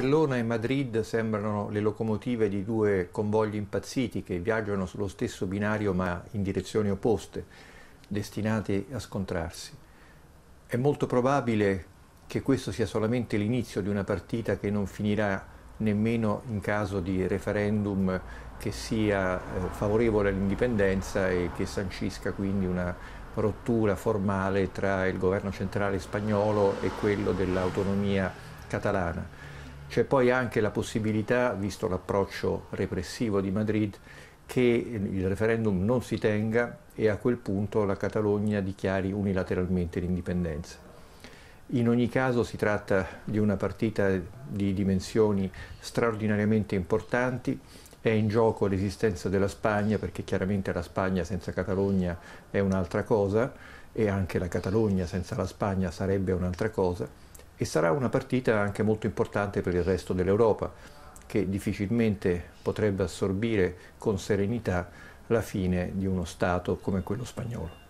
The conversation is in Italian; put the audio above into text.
Barcellona e Madrid sembrano le locomotive di due convogli impazziti che viaggiano sullo stesso binario ma in direzioni opposte, destinati a scontrarsi. È molto probabile che questo sia solamente l'inizio di una partita che non finirà nemmeno in caso di referendum che sia eh, favorevole all'indipendenza e che sancisca quindi una rottura formale tra il governo centrale spagnolo e quello dell'autonomia catalana. C'è poi anche la possibilità, visto l'approccio repressivo di Madrid, che il referendum non si tenga e a quel punto la Catalogna dichiari unilateralmente l'indipendenza. In ogni caso si tratta di una partita di dimensioni straordinariamente importanti, è in gioco l'esistenza della Spagna, perché chiaramente la Spagna senza Catalogna è un'altra cosa e anche la Catalogna senza la Spagna sarebbe un'altra cosa e sarà una partita anche molto importante per il resto dell'Europa che difficilmente potrebbe assorbire con serenità la fine di uno Stato come quello spagnolo.